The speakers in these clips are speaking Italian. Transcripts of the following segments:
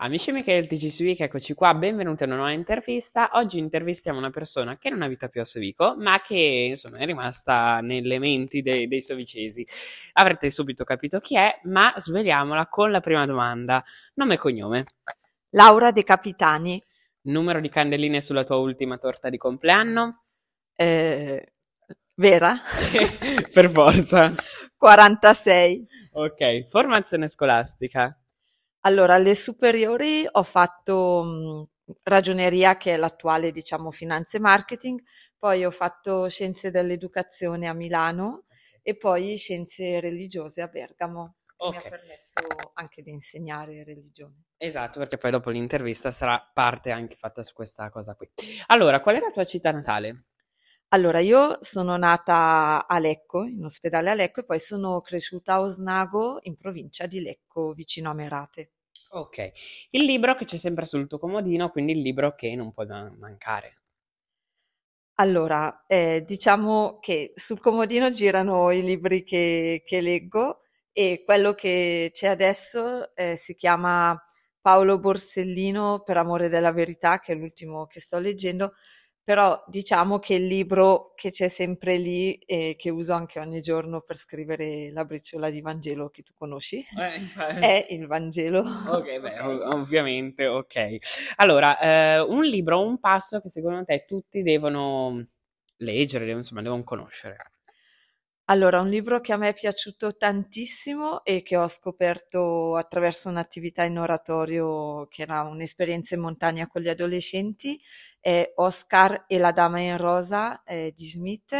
Amici miei del TG Week, eccoci qua, benvenuti a una nuova intervista. Oggi intervistiamo una persona che non abita più a Sovico, ma che insomma è rimasta nelle menti dei, dei sovicesi. Avrete subito capito chi è, ma sveliamola con la prima domanda. Nome e cognome? Laura De Capitani. Numero di candeline sulla tua ultima torta di compleanno? Eh, vera? per forza. 46. Ok, formazione scolastica? Allora, alle superiori ho fatto mh, mm, ragioneria, che è l'attuale, diciamo, finanze e marketing, poi ho fatto scienze dell'educazione a Milano e poi scienze religiose a Bergamo. che Mi ha permesso anche di insegnare religione. Esatto, perché poi dopo l'intervista sarà parte anche fatta su questa cosa qui. Allora, qual è la tua città natale? Allora, io sono nata a Lecco, in ospedale a Lecco, e poi sono cresciuta a Osnago, in provincia di Lecco, vicino a Merate. Ok, Il libro che c'è sempre sul tuo comodino, quindi il libro che non può mancare. Allora, ehm, diciamo che sul comodino girano i libri che che leggo e quello che c'è adesso, ehm, si chiama Paolo Borsellino, Per amore della verità, che è l'ultimo che sto leggendo però diciamo che il libro che c'è sempre lì e che uso anche ogni giorno per scrivere la briciola di Vangelo che tu conosci eh, è il Vangelo. Ok, beh, ovviamente, ok. Allora, eh, un libro, un passo che secondo te tutti devono leggere, insomma, devono conoscere. Allora, un libro che a me è piaciuto tantissimo e che ho scoperto attraverso un'attività in oratorio che era un'esperienza in montagna con gli adolescenti è Oscar e la Dama in Rosa eh, di Smith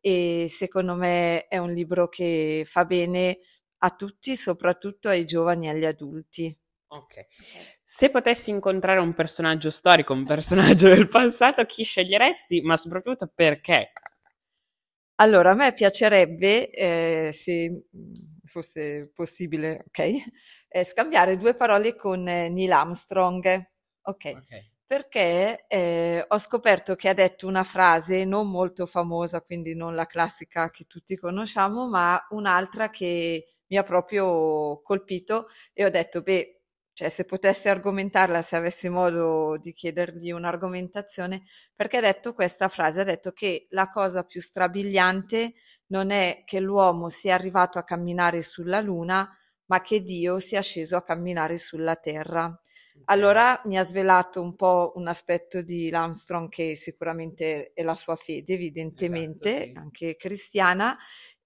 e secondo me è un libro che fa bene a tutti, soprattutto ai giovani e agli adulti. Ok. Se potessi incontrare un personaggio storico, un personaggio del passato, chi sceglieresti, ma soprattutto perché? Allora, a me piacerebbe, eh, se fosse possibile, ok, eh, scambiare due parole con eh, Neil Armstrong. Ok. okay perché eh, ho scoperto che ha detto una frase non molto famosa, quindi non la classica che tutti conosciamo, ma un'altra che mi ha proprio colpito e ho detto, beh, cioè, se potessi argomentarla, se avessi modo di chiedergli un'argomentazione, perché ha detto questa frase, ha detto che la cosa più strabiliante non è che l'uomo sia arrivato a camminare sulla luna, ma che Dio sia sceso a camminare sulla terra. Allora mi ha svelato un po' un aspetto di Armstrong che sicuramente è la sua fede, evidentemente, esatto, sì. anche cristiana,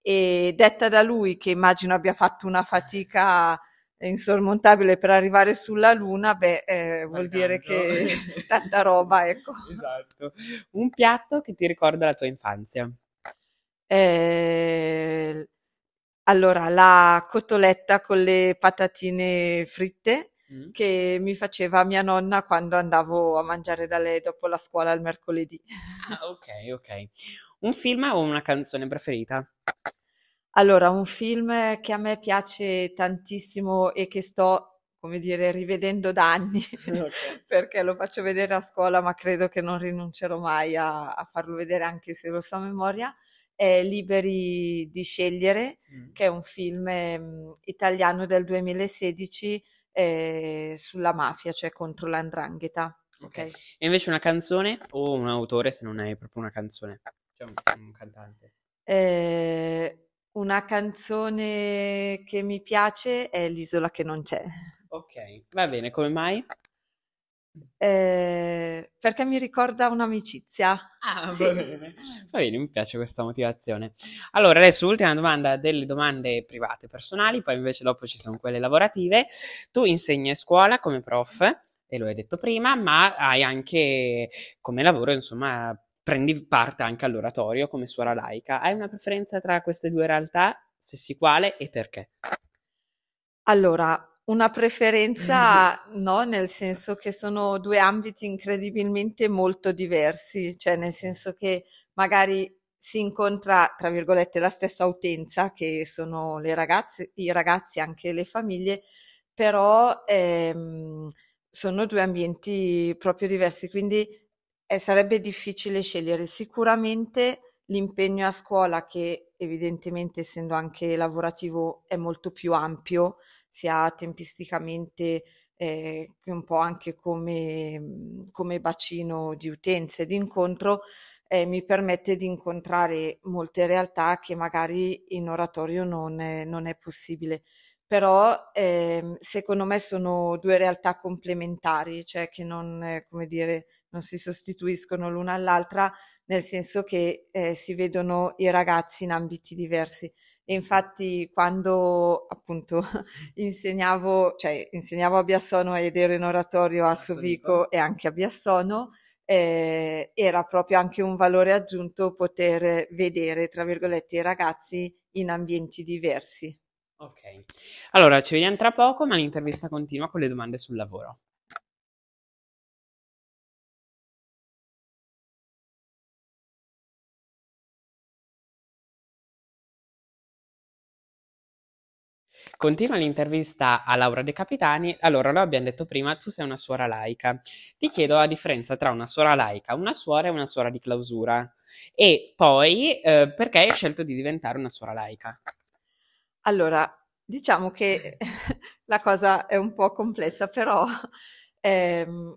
e detta da lui che immagino abbia fatto una fatica insormontabile per arrivare sulla Luna, beh, eh, vuol tanto. dire che tanta roba, ecco. Esatto. Un piatto che ti ricorda la tua infanzia? Eh, allora, la cotoletta con le patatine fritte Mm. che mi faceva mia nonna quando andavo a mangiare da lei dopo la scuola il mercoledì. Ah, ok, ok. Un film o una canzone preferita? Allora, un film che a me piace tantissimo e che sto, come dire, rivedendo da anni, okay. perché lo faccio vedere a scuola, ma credo che non rinuncerò mai a, a farlo vedere anche se lo so a memoria, è Liberi di scegliere, mm. che è un film mm, italiano del 2016 eh, sulla mafia, cioè contro l'andrangheta. Okay. ok. E invece una canzone o un autore se non hai proprio una canzone? C'è un, un cantante. Eh, una canzone che mi piace è L'isola che non c'è. Ok, va bene, come mai? eh, perché mi ricorda un'amicizia. Ah, sì. va, bene. Ah. va bene, mi piace questa motivazione. Allora, adesso l'ultima domanda delle domande private e personali, poi invece dopo ci sono quelle lavorative. Tu insegni a scuola come prof, e lo hai detto prima, ma hai anche come lavoro, insomma, prendi parte anche all'oratorio come suora laica. Hai una preferenza tra queste due realtà? Se sì, quale e perché? Allora, una preferenza mm. no, nel senso che sono due ambiti incredibilmente molto diversi, cioè nel senso che magari si incontra, tra virgolette, la stessa utenza che sono le ragazze, i ragazzi, anche le famiglie, però ehm, sono due ambienti proprio diversi, quindi eh, sarebbe difficile scegliere. Sicuramente l'impegno a scuola, che evidentemente essendo anche lavorativo è molto più ampio, sia tempisticamente eh, un po' anche come, mm, come bacino di utenze di incontro, eh, mi permette di incontrare molte realtà che magari in oratorio non è, non è possibile. Però eh, secondo me sono due realtà complementari, cioè che non, eh, come dire, non si sostituiscono l'una all'altra, nel senso che eh, si vedono i ragazzi in ambiti diversi. E infatti quando appunto insegnavo, cioè, insegnavo a Biassono ed ero in oratorio a ah, Sovico e anche a Biassono, eh, era proprio anche un valore aggiunto poter vedere, tra virgolette, i ragazzi in ambienti diversi. Ok, allora ci vediamo tra poco, ma l'intervista continua con le domande sul lavoro. Continua l'intervista a Laura De Capitani. Allora, lo abbiamo detto prima, tu sei una suora laica. Ti chiedo la differenza tra una suora laica, una suora e una suora di clausura. E poi, eh, perché hai scelto di diventare una suora laica? Allora, diciamo che la cosa è un po' complessa, però ehm,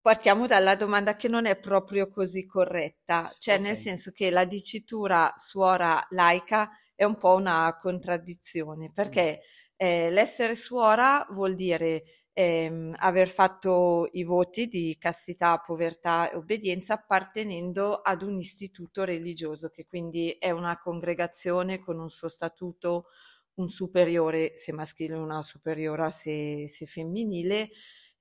partiamo dalla domanda che non è proprio così corretta, cioè okay. nel senso che la dicitura suora laica è un po' una contraddizione, mm. perché eh, l'essere suora vuol dire ehm, aver fatto i voti di castità, povertà e obbedienza appartenendo ad un istituto religioso, che quindi è una congregazione con un suo statuto, un superiore se maschile, una superiora se, se femminile.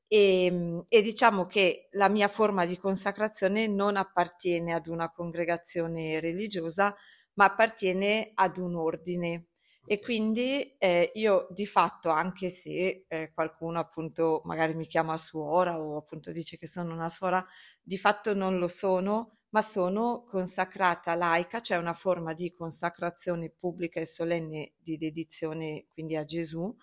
E, ehm, e, diciamo che la mia forma di consacrazione non appartiene ad una congregazione religiosa, ma appartiene ad un ordine. E quindi eh, io di fatto, anche se eh, qualcuno appunto magari mi chiama suora o appunto dice che sono una suora, di fatto non lo sono, ma sono consacrata laica, cioè una forma di consacrazione pubblica e solenne di dedizione quindi a Gesù,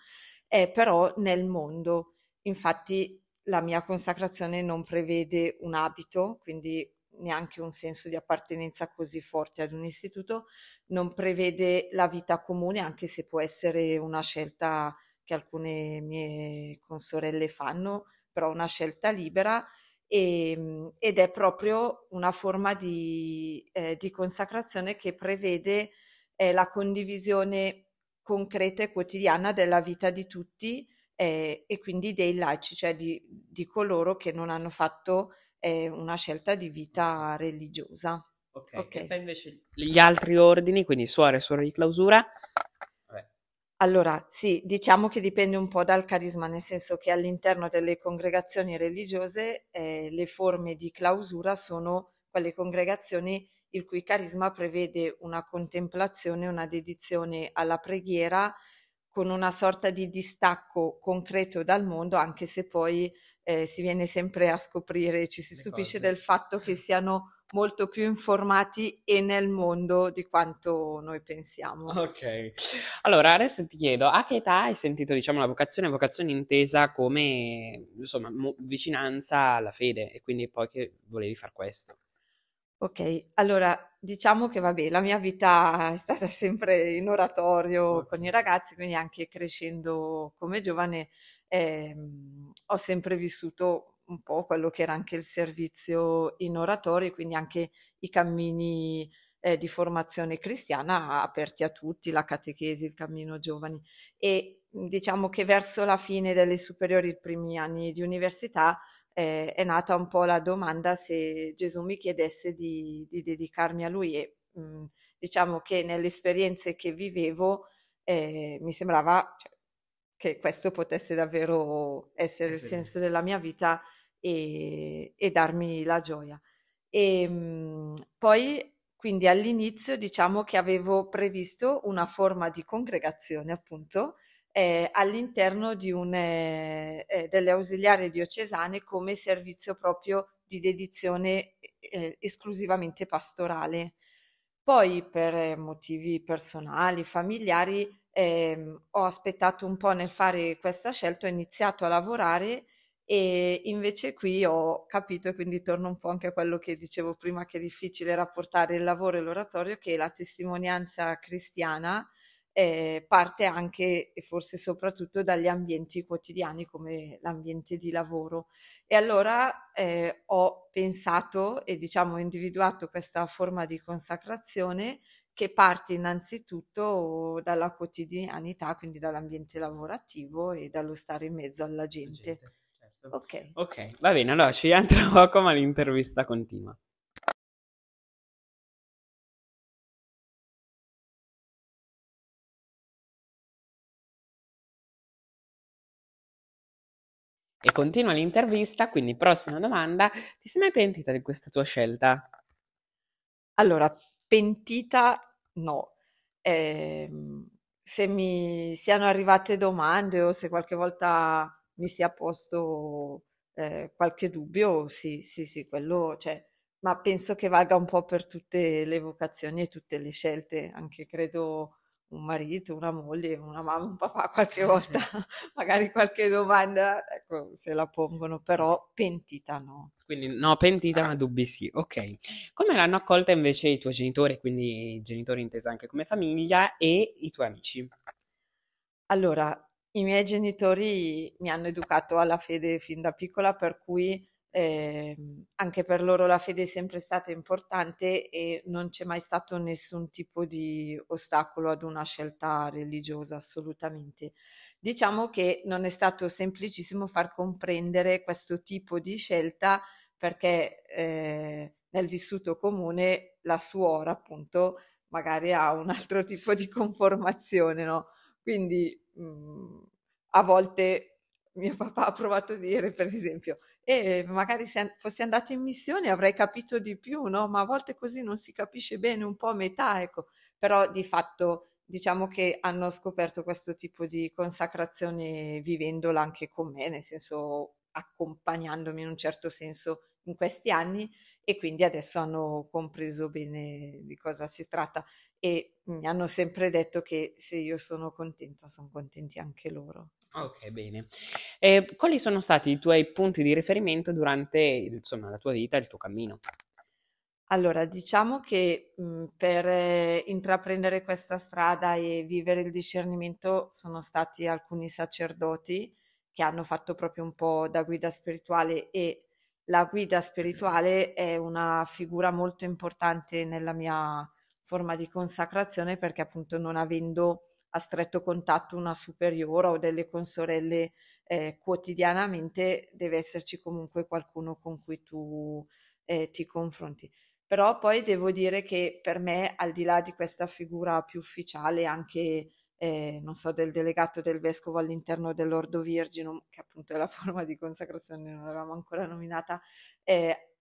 eh, però nel mondo. Infatti la mia consacrazione non prevede un abito, quindi neanche un senso di appartenenza così forte ad un istituto, non prevede la vita comune, anche se può essere una scelta che alcune mie consorelle fanno, però una scelta libera e, ehm, ed è proprio una forma di, eh, di consacrazione che prevede eh, la condivisione concreta e quotidiana della vita di tutti eh, e quindi dei laici, cioè di, di coloro che non hanno fatto è una scelta di vita religiosa. Ok, okay. poi invece gli altri ordini, quindi suore, e suore di clausura, allora, sì, diciamo che dipende un po' dal carisma, nel senso che all'interno delle congregazioni religiose eh, le forme di clausura sono quelle congregazioni il cui carisma prevede una contemplazione, una dedizione alla preghiera con una sorta di distacco concreto dal mondo, anche se poi eh, si viene sempre a scoprire, ci si stupisce cose. del fatto che siano molto più informati e nel mondo di quanto noi pensiamo. Ok, allora adesso ti chiedo, a che età hai sentito diciamo la vocazione, vocazione intesa come insomma mo- vicinanza alla fede e quindi poi che volevi fare questo? Ok, allora diciamo che vabbè, la mia vita è stata sempre in oratorio okay. con i ragazzi, quindi anche crescendo come giovane eh, ho sempre vissuto un po' quello che era anche il servizio in oratorio, quindi anche i cammini eh, di formazione cristiana aperti a tutti, la catechesi, il cammino giovani e diciamo che verso la fine delle superiori, i primi anni di università, eh, è nata un po' la domanda se Gesù mi chiedesse di, di dedicarmi a lui e mh, diciamo che nelle esperienze che vivevo eh, mi sembrava cioè, che questo potesse davvero essere eh, sì. il senso della mia vita e, e darmi la gioia. E, ehm, poi, quindi all'inizio diciamo che avevo previsto una forma di congregazione appunto eh, all'interno di un, eh, eh delle ausiliarie diocesane come servizio proprio di dedizione eh, esclusivamente pastorale. Poi per eh, motivi personali, familiari, eh, ho aspettato un po' nel fare questa scelta, ho iniziato a lavorare e invece qui ho capito, e quindi torno un po' anche a quello che dicevo prima, che è difficile rapportare il lavoro e l'oratorio, che la testimonianza cristiana eh, parte anche e forse soprattutto dagli ambienti quotidiani come l'ambiente di lavoro. E allora eh, ho pensato e diciamo individuato questa forma di consacrazione che parte innanzitutto dalla quotidianità, quindi dall'ambiente lavorativo e dallo stare in mezzo alla gente. gente certo. okay. ok, va bene, allora ci entra poco ma l'intervista continua. E continua l'intervista, quindi prossima domanda, ti sei mai pentita di questa tua scelta? Allora, pentita no. E, ehm, se mi siano arrivate domande o se qualche volta mi sia posto eh, qualche dubbio, sì, sì, sì, quello c'è. Cioè, ma penso che valga un po' per tutte le vocazioni e tutte le scelte, anche credo un marito, una moglie, una mamma, un papà qualche volta, magari qualche domanda, ecco, se la pongono, però pentita no. Quindi no, pentita ma ah. dubbi sì, ok. Come l'hanno accolta invece i tuoi genitori, quindi i genitori intesa anche come famiglia, e i tuoi amici? Allora, i miei genitori mi hanno educato alla fede fin da piccola, per cui eh, anche per loro la fede è sempre stata importante e non c'è mai stato nessun tipo di ostacolo ad una scelta religiosa, assolutamente. Diciamo che non è stato semplicissimo far comprendere questo tipo di scelta perché eh, nel vissuto comune la suora appunto magari ha un altro tipo di conformazione, no? Quindi mh, mm, a volte mio papà ha provato a dire, per esempio, e eh, magari se fossi andato in missione avrei capito di più, no? Ma a volte così non si capisce bene, un po' a metà, ecco. Però di fatto diciamo che hanno scoperto questo tipo di consacrazione vivendola anche con me, nel senso accompagnandomi in un certo senso in questi anni e quindi adesso hanno compreso bene di cosa si tratta e mi hanno sempre detto che se io sono contenta, sono contenti anche loro. Ah, ok, bene. E eh, quali sono stati i tuoi punti di riferimento durante, insomma, la tua vita, il tuo cammino? Allora, diciamo che mh, per eh, intraprendere questa strada e vivere il discernimento sono stati alcuni sacerdoti che hanno fatto proprio un po' da guida spirituale e la guida spirituale è una figura molto importante nella mia forma di consacrazione perché appunto non avendo a stretto contatto una superiora o delle consorelle eh, quotidianamente, deve esserci comunque qualcuno con cui tu eh, ti confronti. Però poi devo dire che per me, al di là di questa figura più ufficiale, anche eh, non so, del delegato del vescovo all'interno dell'Ordo Virginum, che appunto è la forma di consacrazione, non l'avevamo ancora nominata, eh,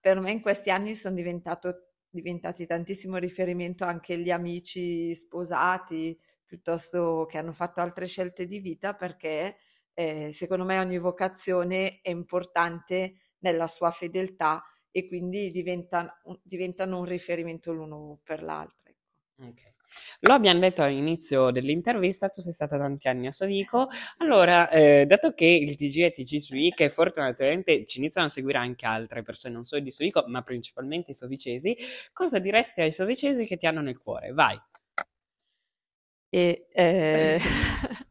per me in questi anni sono diventati tantissimo riferimento anche gli amici sposati, piuttosto che hanno fatto altre scelte di vita perché eh, secondo me ogni vocazione è importante nella sua fedeltà e quindi diventa, diventano un riferimento l'uno per l'altro. Ecco. Okay. Lo abbiamo detto all'inizio dell'intervista, tu sei stata tanti anni a Sovico, allora eh, dato che il TG e TG Sovico e fortunatamente ci iniziano a seguire anche altre persone, non solo di Sovico ma principalmente i sovicesi, cosa diresti ai sovicesi che ti hanno nel cuore? Vai! e eh,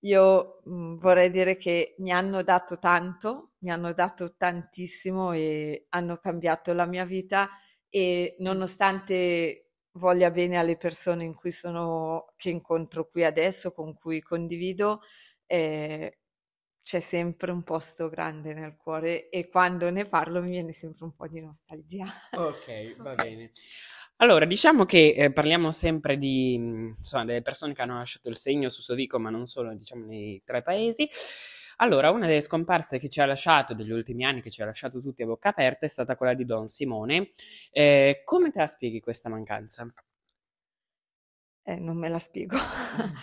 io mm, vorrei dire che mi hanno dato tanto, mi hanno dato tantissimo e hanno cambiato la mia vita e nonostante voglia bene alle persone in cui sono, che incontro qui adesso, con cui condivido, eh, c'è sempre un posto grande nel cuore e quando ne parlo mi viene sempre un po' di nostalgia. Ok, va bene. Allora, diciamo che eh, parliamo sempre di, mm, insomma, delle persone che hanno lasciato il segno su Sovico, ma non solo, diciamo, nei tre paesi. Allora, una delle scomparse che ci ha lasciato degli ultimi anni, che ci ha lasciato tutti a bocca aperta, è stata quella di Don Simone. Eh, come te la spieghi questa mancanza? Eh, non me la spiego. Mm.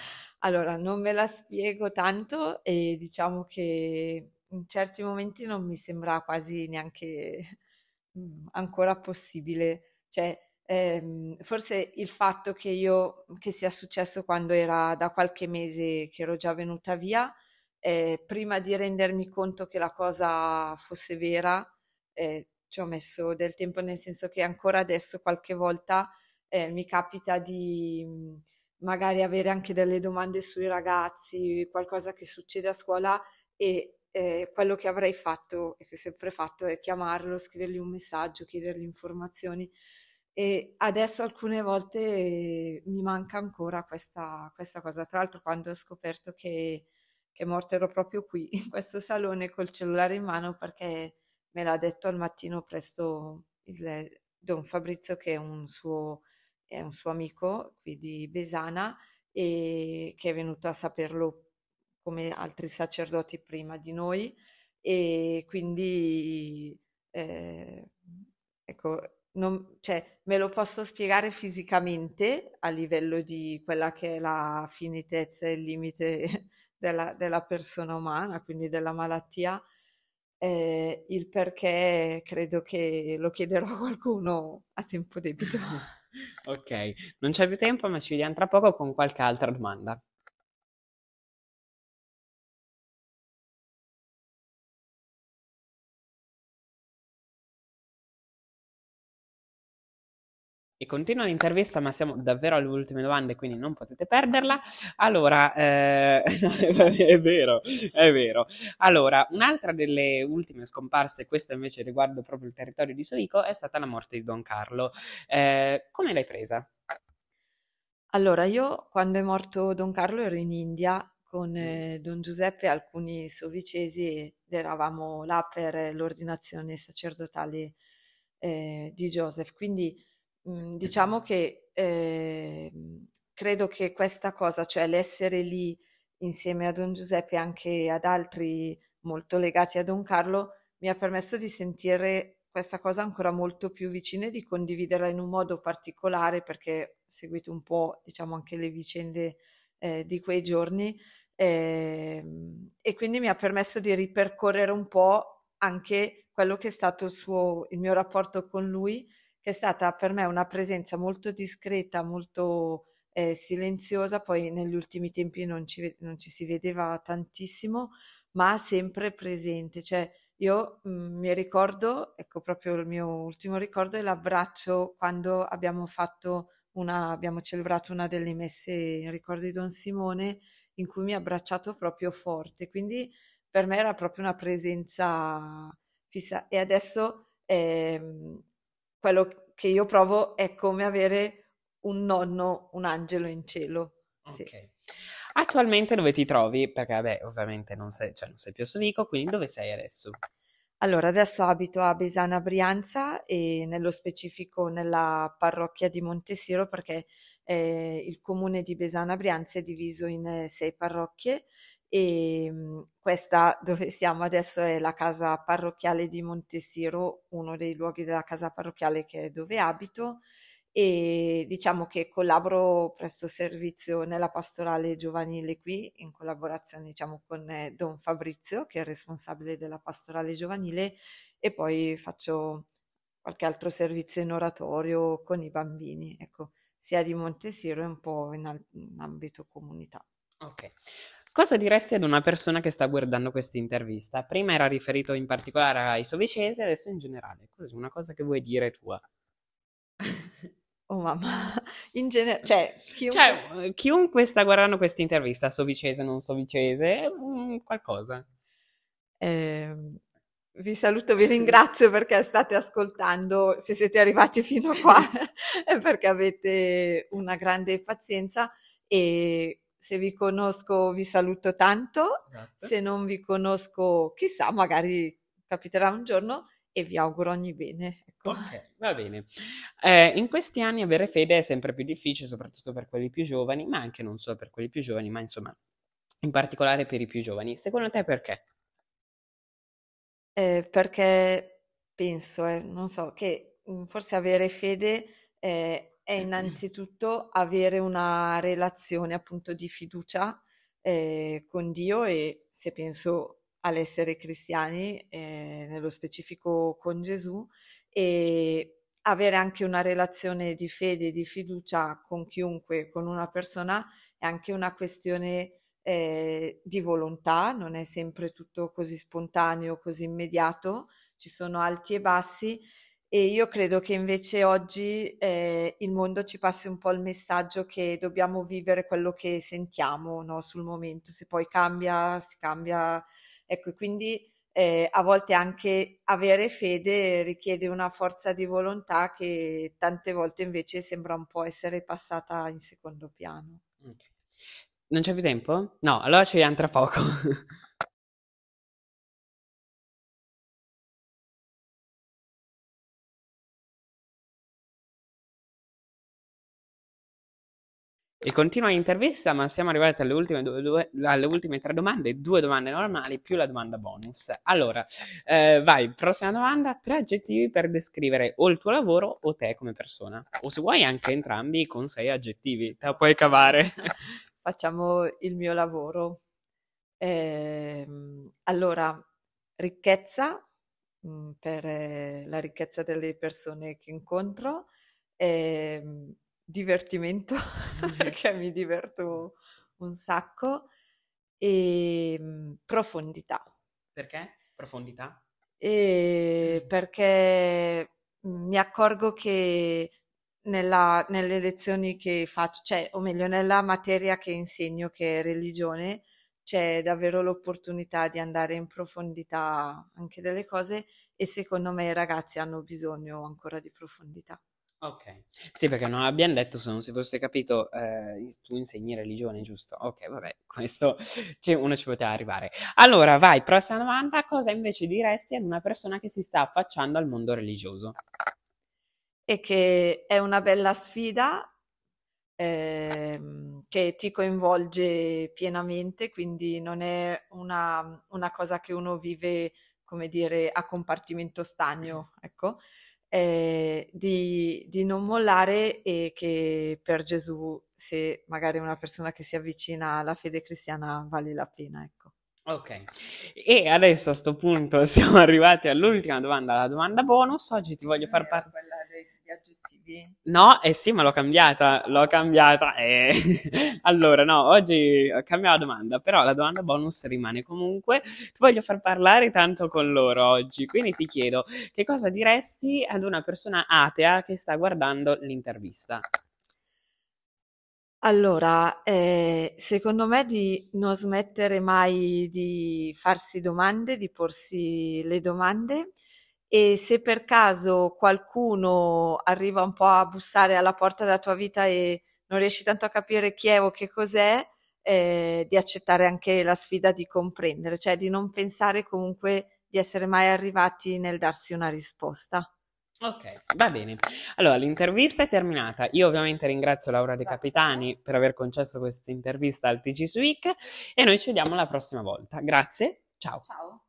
Allora, non me la spiego tanto e diciamo che in certi momenti non mi sembra quasi neanche mm, ancora possibile. Cioè, eh, forse il fatto che io che sia successo quando era da qualche mese che ero già venuta via, eh, prima di rendermi conto che la cosa fosse vera, eh, ci ho messo del tempo, nel senso che ancora adesso qualche volta eh, mi capita di mm, magari avere anche delle domande sui ragazzi, qualcosa che succede a scuola e eh, quello che avrei fatto e che ho sempre fatto è chiamarlo, scrivergli un messaggio, chiedergli informazioni. E adesso alcune volte eh, mi manca ancora questa, questa cosa. Tra l'altro, quando ho scoperto che, che è morto, ero proprio qui in questo salone col cellulare in mano perché me l'ha detto al mattino presto il, Don Fabrizio, che è un suo, è un suo amico qui di Besana e che è venuto a saperlo come altri sacerdoti prima di noi. E quindi eh, ecco non- cioè, me lo posso spiegare fisicamente a livello di quella che è la finitezza e il limite della, della persona umana, quindi della malattia. Eh, il perché credo che lo chiederò a qualcuno a tempo debito. Ok, non c'è più tempo, ma ci rientra poco con qualche altra domanda. e continua l'intervista, ma siamo davvero alle ultime domande, quindi non potete perderla. Allora, eh, è vero, è vero. Allora, un'altra delle ultime scomparse, questa invece riguarda proprio il territorio di Soico, è stata la morte di Don Carlo. Eh, come l'hai presa? Allora, io quando è morto Don Carlo ero in India con mm. eh, Don Giuseppe e alcuni sovicesi, eravamo là per l'ordinazione sacerdotale eh, di Joseph, quindi Mhmm, diciamo che eh, credo che questa cosa, cioè l'essere lì insieme a Don Giuseppe e anche ad altri molto legati a Don Carlo, mi ha permesso di sentire questa cosa ancora molto più vicina e di condividerla in un modo particolare perché ho seguito un po' diciamo anche le vicende eh, di quei giorni eh, e quindi mi ha permesso di ripercorrere un po' anche quello che è stato il, suo, il mio rapporto con lui che è stata per me una presenza molto discreta, molto eh, silenziosa, poi negli ultimi tempi non ci, non ci, si vedeva tantissimo, ma sempre presente. Cioè, io mh, mm, mi ricordo, ecco proprio il mio ultimo ricordo, è l'abbraccio quando abbiamo fatto una, abbiamo celebrato una delle messe in ricordo di Don Simone, in cui mi ha abbracciato proprio forte. Quindi per me era proprio una presenza fissa. E adesso eh, quello che io provo è come avere un nonno, un angelo in cielo. Sì. Okay. Attualmente dove ti trovi? Perché vabbè, ovviamente non sei, cioè non sei più a Sonico, quindi dove sei adesso? Allora, adesso abito a Besana Brianza e nello specifico nella parrocchia di Montesiro perché eh, il comune di Besana Brianza è diviso in eh, sei parrocchie e ehm, questa dove siamo adesso è la casa parrocchiale di Montesiro, uno dei luoghi della casa parrocchiale che è dove abito e diciamo che collaboro presso servizio nella pastorale giovanile qui in collaborazione diciamo con eh, Don Fabrizio che è responsabile della pastorale giovanile e poi faccio qualche altro servizio in oratorio con i bambini, ecco, sia di Montesiro e un po' in, in ambito comunità. Ok. Cosa diresti ad una persona che sta guardando questa intervista? Prima era riferito in particolare ai sovicesi, adesso in generale. Così, una cosa che vuoi dire tua. Oh mamma, in generale, cioè, chiunque... Cioè, chiunque sta guardando questa intervista, sovicese, non sovicese, mm, qualcosa. Eh, vi saluto, vi ringrazio perché state ascoltando, se siete arrivati fino a qua è perché avete una grande pazienza e se vi conosco vi saluto tanto, Grazie. se non vi conosco chissà, magari capiterà un giorno e vi auguro ogni bene. Ecco. Ok, va bene. Eh, in questi anni avere fede è sempre più difficile, soprattutto per quelli più giovani, ma anche non solo per quelli più giovani, ma insomma, in particolare per i più giovani. Secondo te perché? Eh, perché penso, eh, non so, che mm, forse avere fede eh, è innanzitutto avere una relazione appunto di fiducia eh, con Dio e se penso all'essere cristiani, eh, nello specifico con Gesù, e avere anche una relazione di fede, e di fiducia con chiunque, con una persona, è anche una questione eh, di volontà, non è sempre tutto così spontaneo, così immediato, ci sono alti e bassi e io credo che invece oggi eh, il mondo ci passi un po' il messaggio che dobbiamo vivere quello che sentiamo no, sul momento, se poi cambia, si cambia. Ecco, quindi eh, a volte anche avere fede richiede una forza di volontà che tante volte invece sembra un po' essere passata in secondo piano. Non c'è più tempo? No, allora ci vediamo tra poco. E continua l'intervista, ma siamo arrivati alle ultime, due, due, alle ultime, tre domande, due domande normali più la domanda bonus. Allora, eh, vai, prossima domanda, tre aggettivi per descrivere o il tuo lavoro o te come persona. O se vuoi anche entrambi con sei aggettivi, te la puoi cavare. Facciamo il mio lavoro. Eh, allora, ricchezza, mh, mm, per eh, la ricchezza delle persone che incontro. Eh, divertimento perché mm-hmm. mi diverto un sacco e ehm, profondità. Perché? Profondità? E mm-hmm. perché mi accorgo che nella, nelle lezioni che faccio, cioè, o meglio, nella materia che insegno, che è religione, c'è davvero l'opportunità di andare in profondità anche delle cose e secondo me i ragazzi hanno bisogno ancora di profondità. Ok, Sì, perché non abbiamo detto, se non si fosse capito, ehm, tu insegni religione, giusto? Ok, vabbè, questo ci uno ci poteva arrivare. Allora vai, prossima domanda, cosa invece diresti ad una persona che si sta affacciando al mondo religioso? E che è una bella sfida, ehm, che ti coinvolge pienamente, quindi non è una una cosa che uno vive, come dire, a compartimento stagno, ecco eh, di, di, non mollare e che per Gesù, se magari una persona che si avvicina alla fede cristiana, vale la pena. Ecco. Ok, e adesso a questo punto siamo arrivati all'ultima domanda, la domanda bonus. Oggi ti voglio far parlare cambi. No, eh sì, ma l'ho cambiata, l'ho cambiata. Eh. allora, no, oggi cambia la domanda, però la domanda bonus rimane comunque. Ti voglio far parlare tanto con loro oggi, quindi ti chiedo che cosa diresti ad una persona atea che sta guardando l'intervista? Allora, eh, secondo me di non smettere mai di farsi domande, di porsi le domande e se per caso qualcuno arriva un po' a bussare alla porta della tua vita e non riesci tanto a capire chi è o che cos'è, eh, di accettare anche la sfida di comprendere, cioè di non pensare comunque di essere mai arrivati nel darsi una risposta. Ok, va bene. Allora, l'intervista è terminata. Io ovviamente ringrazio Laura De Capitani per aver concesso questa intervista al TGS Week e noi ci vediamo la prossima volta. Grazie, ciao. Ciao.